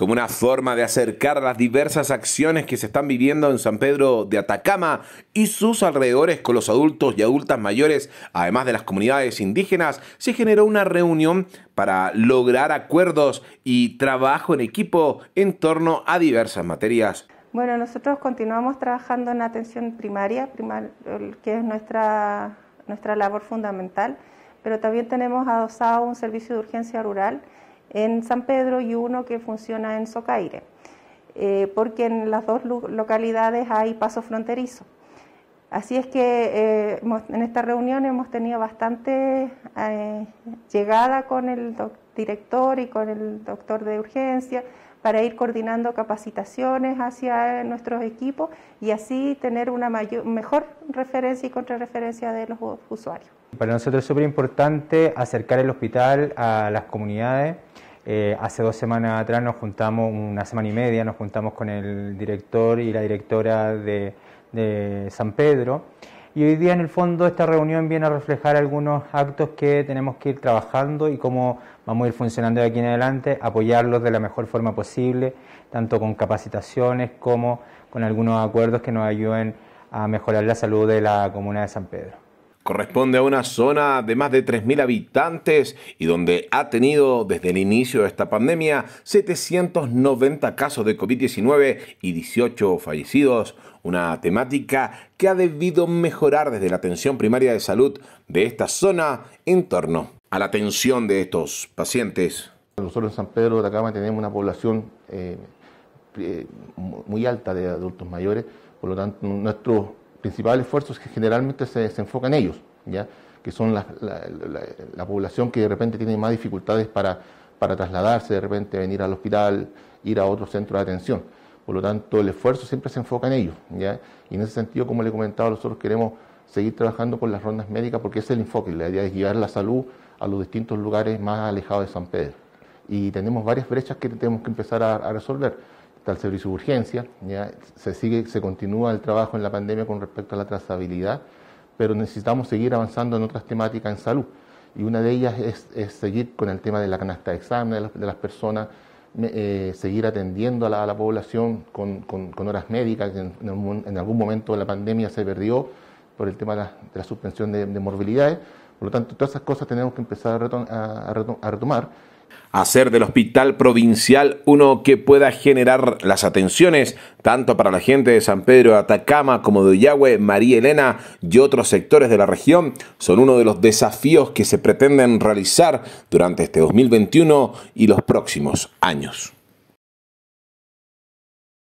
como una forma de acercar las diversas acciones que se están viviendo en San Pedro de Atacama y sus alrededores con los adultos y adultas mayores, además de las comunidades indígenas, se generó una reunión para lograr acuerdos y trabajo en equipo en torno a diversas materias. Bueno, nosotros continuamos trabajando en atención primaria, que es nuestra, nuestra labor fundamental, pero también tenemos adosado un servicio de urgencia rural en San Pedro y uno que funciona en Socaire, eh, porque en las dos localidades hay paso fronterizo. Así es que eh, en esta reunión hemos tenido bastante eh, llegada con el director y con el doctor de urgencia, para ir coordinando capacitaciones hacia nuestros equipos y así tener una mayor, mejor referencia y contrarreferencia de los usuarios. Para nosotros es súper importante acercar el hospital a las comunidades. Eh, hace dos semanas atrás nos juntamos, una semana y media, nos juntamos con el director y la directora de San Pedro y hoy día en el fondo esta reunión viene a reflejar algunos actos que tenemos que ir trabajando y cómo vamos a ir funcionando de aquí en adelante, apoyarlos de la mejor forma posible, tanto con capacitaciones como con algunos acuerdos que nos ayuden a mejorar la salud de la comuna de San Pedro corresponde a una zona de más de 3.000 habitantes y donde ha tenido desde el inicio de esta pandemia 790 casos de COVID-19 y 18 fallecidos, una temática que ha debido mejorar desde la atención primaria de salud de esta zona en torno a la atención de estos pacientes. Nosotros en San Pedro de cama tenemos una población eh, eh, muy alta de adultos mayores, por lo tanto nuestros principal esfuerzo es que generalmente se, enfoca en ellos, ¿ya? que son la, población que de repente tiene más dificultades para, trasladarse, de repente venir al hospital, ir a otro centro de atención. Por lo tanto, el esfuerzo siempre se enfoca en ellos. Y en ese sentido, como le he comentado, nosotros queremos seguir trabajando con las rondas médicas porque ese es el enfoque, la idea es llevar la salud a los distintos lugares más alejados de San Pedro. Y tenemos varias brechas que tenemos que empezar a resolver tal servicio de urgencia, se sigue, se continúa el trabajo en la pandemia con respecto a la trazabilidad, pero necesitamos seguir avanzando en otras temáticas en salud. Y una de ellas es, seguir con el tema de la canasta de examen de las, personas, eh, seguir atendiendo a la, población con, horas médicas, en, algún momento la pandemia se perdió por el tema de la, suspensión de, morbilidades. Por lo tanto, todas esas cosas tenemos que empezar a retomar hacer del hospital provincial uno que pueda generar las atenciones tanto para la gente de San Pedro de Atacama como de Yahweh, María Elena y otros sectores de la región son uno de los desafíos que se pretenden realizar durante este 2021 y los próximos años.